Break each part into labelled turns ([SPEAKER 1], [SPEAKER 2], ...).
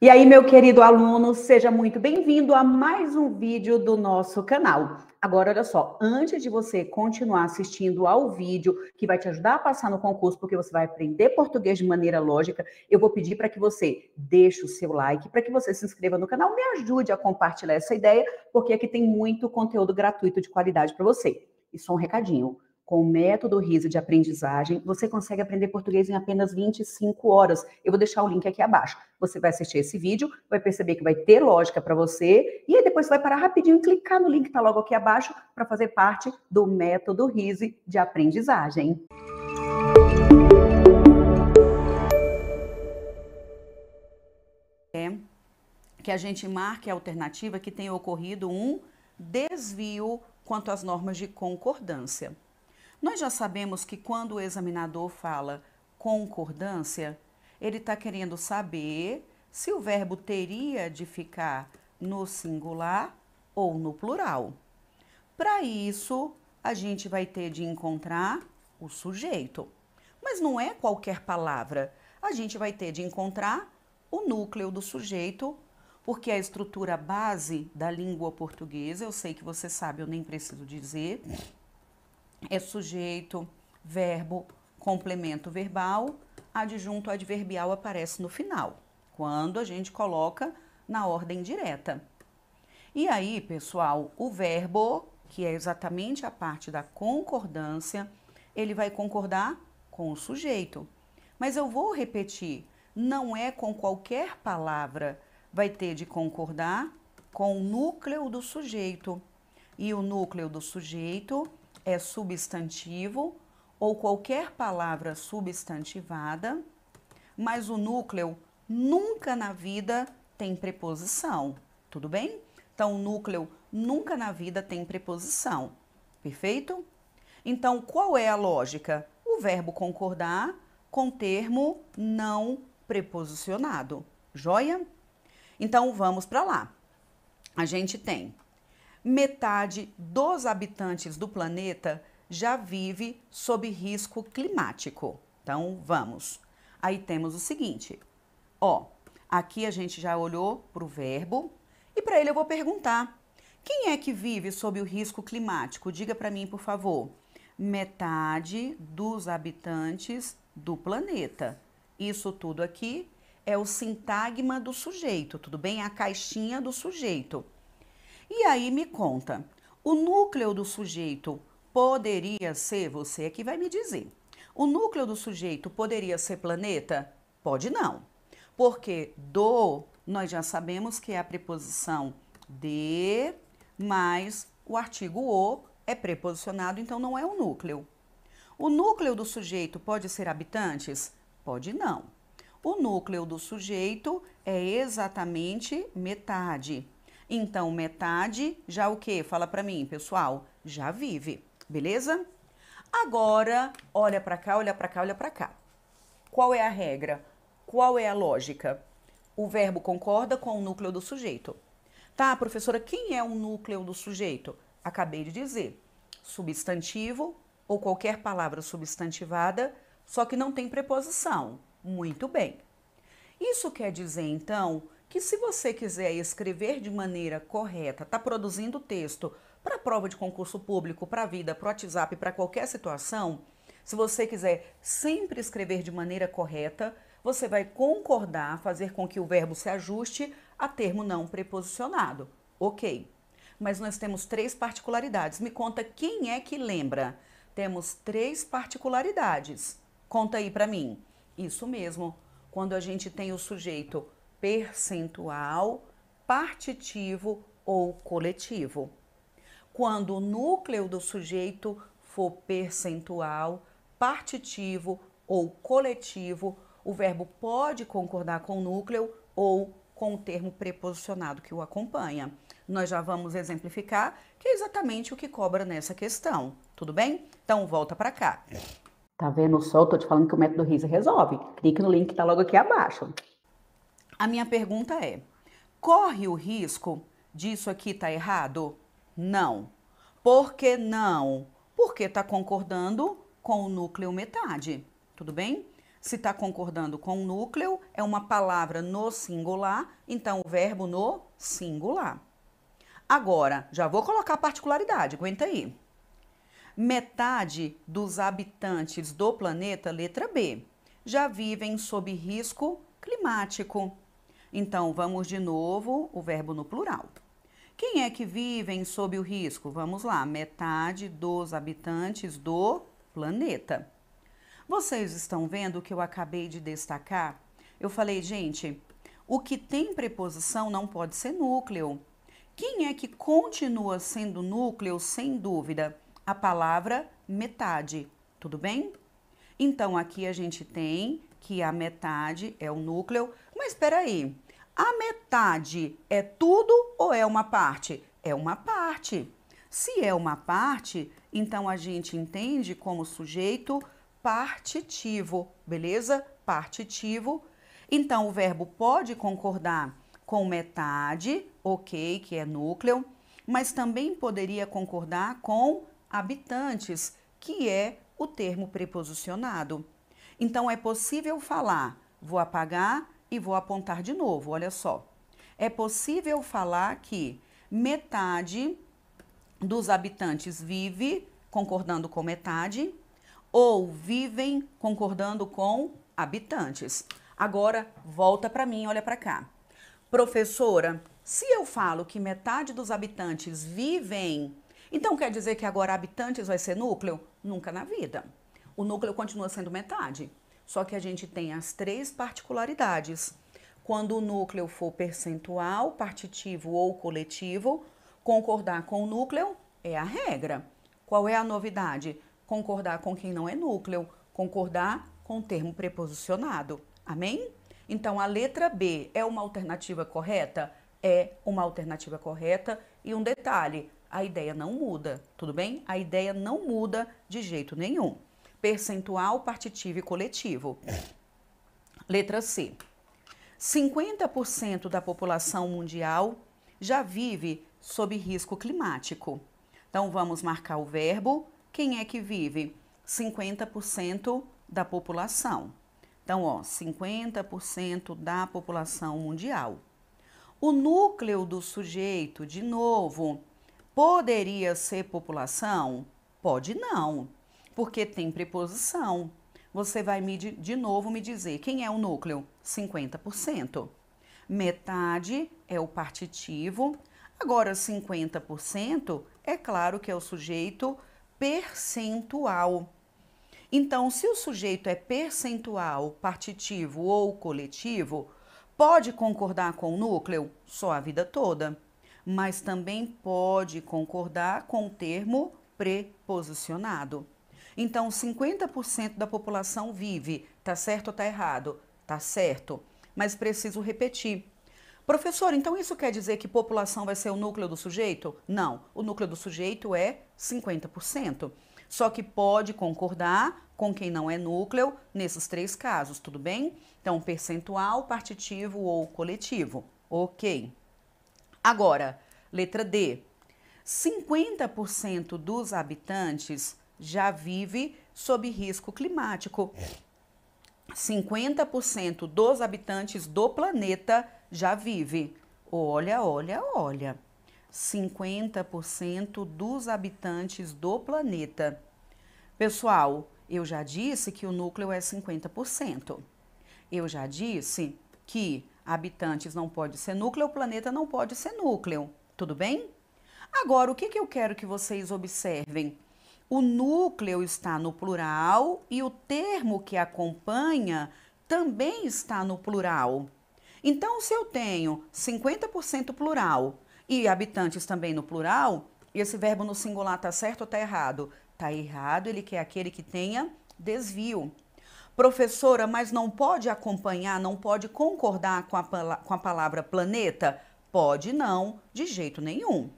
[SPEAKER 1] E aí, meu querido aluno, seja muito bem-vindo a mais um vídeo do nosso canal. Agora, olha só, antes de você continuar assistindo ao vídeo que vai te ajudar a passar no concurso, porque você vai aprender português de maneira lógica, eu vou pedir para que você deixe o seu like, para que você se inscreva no canal, me ajude a compartilhar essa ideia, porque aqui tem muito conteúdo gratuito de qualidade para você. E só um recadinho com o método RISO de aprendizagem, você consegue aprender português em apenas 25 horas. Eu vou deixar o link aqui abaixo. Você vai assistir esse vídeo, vai perceber que vai ter lógica para você, e aí depois você vai parar rapidinho e clicar no link que está logo aqui abaixo para fazer parte do método RISE de aprendizagem. É que a gente marque a alternativa que tenha ocorrido um desvio quanto às normas de concordância. Nós já sabemos que quando o examinador fala concordância, ele está querendo saber se o verbo teria de ficar no singular ou no plural. Para isso, a gente vai ter de encontrar o sujeito. Mas não é qualquer palavra. A gente vai ter de encontrar o núcleo do sujeito, porque a estrutura base da língua portuguesa, eu sei que você sabe, eu nem preciso dizer, é sujeito, verbo, complemento verbal, adjunto adverbial aparece no final, quando a gente coloca na ordem direta. E aí, pessoal, o verbo, que é exatamente a parte da concordância, ele vai concordar com o sujeito. Mas eu vou repetir, não é com qualquer palavra, vai ter de concordar com o núcleo do sujeito. E o núcleo do sujeito é substantivo ou qualquer palavra substantivada, mas o núcleo nunca na vida tem preposição, tudo bem? Então, o núcleo nunca na vida tem preposição, perfeito? Então, qual é a lógica? O verbo concordar com termo não preposicionado, joia? Então, vamos para lá. A gente tem metade dos habitantes do planeta já vive sob risco climático. Então, vamos. Aí temos o seguinte: ó, aqui a gente já olhou para o verbo e para ele eu vou perguntar: quem é que vive sob o risco climático? Diga para mim, por favor. Metade dos habitantes do planeta. Isso tudo aqui é o sintagma do sujeito, tudo bem? É a caixinha do sujeito. E aí me conta, o núcleo do sujeito poderia ser, você é que vai me dizer, o núcleo do sujeito poderia ser planeta? Pode não, porque do nós já sabemos que é a preposição de, mas o artigo o é preposicionado, então não é o um núcleo. O núcleo do sujeito pode ser habitantes? Pode não. O núcleo do sujeito é exatamente metade, então, metade já o que? Fala para mim, pessoal, já vive, beleza? Agora, olha para cá, olha para cá, olha para cá. Qual é a regra? Qual é a lógica? O verbo concorda com o núcleo do sujeito. Tá, professora, quem é o núcleo do sujeito? Acabei de dizer. Substantivo ou qualquer palavra substantivada, só que não tem preposição. Muito bem. Isso quer dizer, então, que se você quiser escrever de maneira correta, está produzindo texto para prova de concurso público, para a vida, para o WhatsApp, para qualquer situação, se você quiser sempre escrever de maneira correta, você vai concordar, fazer com que o verbo se ajuste a termo não preposicionado. Ok. Mas nós temos três particularidades. Me conta quem é que lembra. Temos três particularidades. Conta aí para mim. Isso mesmo. Quando a gente tem o sujeito percentual, partitivo ou coletivo. Quando o núcleo do sujeito for percentual, partitivo ou coletivo, o verbo pode concordar com o núcleo ou com o termo preposicionado que o acompanha. Nós já vamos exemplificar, que é exatamente o que cobra nessa questão. Tudo bem? Então volta para cá. Tá vendo o Eu tô te falando que o método RISA resolve. Clique no link que tá logo aqui abaixo. A minha pergunta é: corre o risco disso aqui tá errado? Não. Por que não? Porque está concordando com o núcleo metade. Tudo bem? Se está concordando com o núcleo, é uma palavra no singular, então o verbo no singular. Agora, já vou colocar a particularidade, aguenta aí. Metade dos habitantes do planeta, letra B, já vivem sob risco climático. Então, vamos de novo o verbo no plural. Quem é que vivem sob o risco? Vamos lá, metade dos habitantes do planeta. Vocês estão vendo o que eu acabei de destacar? Eu falei, gente, o que tem preposição não pode ser núcleo. Quem é que continua sendo núcleo, sem dúvida? A palavra metade, tudo bem? Então aqui a gente tem que a metade é o núcleo espera aí, a metade é tudo ou é uma parte? É uma parte. Se é uma parte, então a gente entende como sujeito partitivo, beleza? Partitivo. Então o verbo pode concordar com metade, ok, que é núcleo, mas também poderia concordar com habitantes, que é o termo preposicionado. Então é possível falar: vou apagar e vou apontar de novo, olha só. É possível falar que metade dos habitantes vive concordando com metade ou vivem concordando com habitantes. Agora volta para mim, olha para cá. Professora, se eu falo que metade dos habitantes vivem, então quer dizer que agora habitantes vai ser núcleo? Nunca na vida. O núcleo continua sendo metade. Só que a gente tem as três particularidades. Quando o núcleo for percentual, partitivo ou coletivo, concordar com o núcleo é a regra. Qual é a novidade? Concordar com quem não é núcleo, concordar com o termo preposicionado. Amém? Então a letra B é uma alternativa correta? É uma alternativa correta e um detalhe, a ideia não muda, tudo bem? A ideia não muda de jeito nenhum percentual partitivo e coletivo. Letra C. 50% da população mundial já vive sob risco climático. Então vamos marcar o verbo. Quem é que vive? 50% da população. Então, ó, 50% da população mundial. O núcleo do sujeito, de novo, poderia ser população? Pode não porque tem preposição. Você vai me, de novo me dizer quem é o núcleo? 50%. Metade é o partitivo. Agora, 50% é claro que é o sujeito percentual. Então, se o sujeito é percentual, partitivo ou coletivo, pode concordar com o núcleo só a vida toda, mas também pode concordar com o termo preposicionado. Então, 50% da população vive. Tá certo ou tá errado? Tá certo. Mas preciso repetir. Professor, então isso quer dizer que população vai ser o núcleo do sujeito? Não, o núcleo do sujeito é 50%. Só que pode concordar com quem não é núcleo nesses três casos, tudo bem? Então, percentual, partitivo ou coletivo. Ok. Agora, letra D. 50% dos habitantes já vive sob risco climático. 50% é. dos habitantes do planeta já vive. Olha, olha, olha. 50% dos habitantes do planeta. Pessoal, eu já disse que o núcleo é 50%. Eu já disse que habitantes não pode ser núcleo, o planeta não pode ser núcleo. Tudo bem? Agora, o que, que eu quero que vocês observem? O núcleo está no plural e o termo que acompanha também está no plural. Então, se eu tenho 50% plural e habitantes também no plural, esse verbo no singular está certo ou está errado? Está errado, ele quer aquele que tenha desvio. Professora, mas não pode acompanhar, não pode concordar com a, com a palavra planeta? Pode não, de jeito nenhum.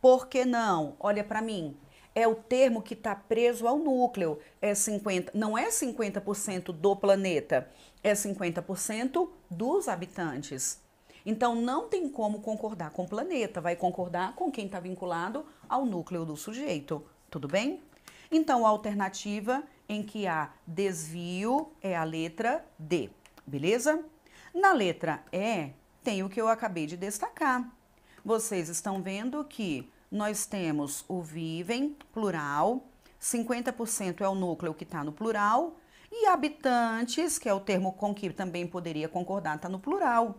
[SPEAKER 1] Por que não? Olha para mim, é o termo que está preso ao núcleo. É 50, não é 50% do planeta, é 50% dos habitantes. Então não tem como concordar com o planeta, vai concordar com quem está vinculado ao núcleo do sujeito. Tudo bem? Então a alternativa em que há desvio é a letra D, beleza? Na letra E tem o que eu acabei de destacar. Vocês estão vendo que nós temos o vivem, plural, 50% é o núcleo que está no plural, e habitantes, que é o termo com que também poderia concordar, está no plural.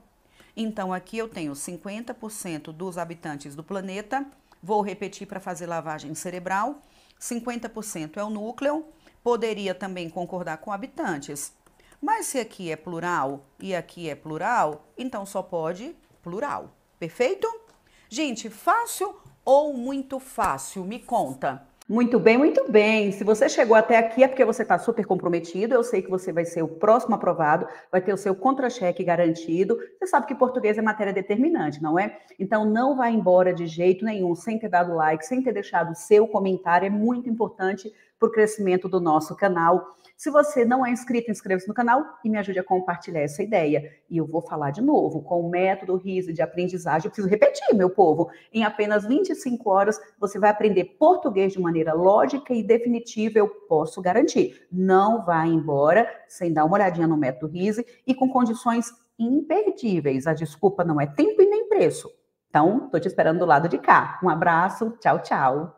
[SPEAKER 1] Então aqui eu tenho 50% dos habitantes do planeta, vou repetir para fazer lavagem cerebral, 50% é o núcleo, poderia também concordar com habitantes. Mas se aqui é plural e aqui é plural, então só pode plural. Perfeito? Gente, fácil ou muito fácil? Me conta. Muito bem, muito bem. Se você chegou até aqui é porque você está super comprometido. Eu sei que você vai ser o próximo aprovado, vai ter o seu contra-cheque garantido. Você sabe que português é matéria determinante, não é? Então não vá embora de jeito nenhum, sem ter dado like, sem ter deixado o seu comentário. É muito importante para o crescimento do nosso canal. Se você não é inscrito, inscreva-se no canal e me ajude a compartilhar essa ideia. E eu vou falar de novo, com o método RISE de aprendizagem, eu preciso repetir, meu povo, em apenas 25 horas você vai aprender português de maneira lógica e definitiva, eu posso garantir. Não vá embora sem dar uma olhadinha no método RISE e com condições imperdíveis. A desculpa não é tempo e nem preço. Então, estou te esperando do lado de cá. Um abraço, tchau, tchau.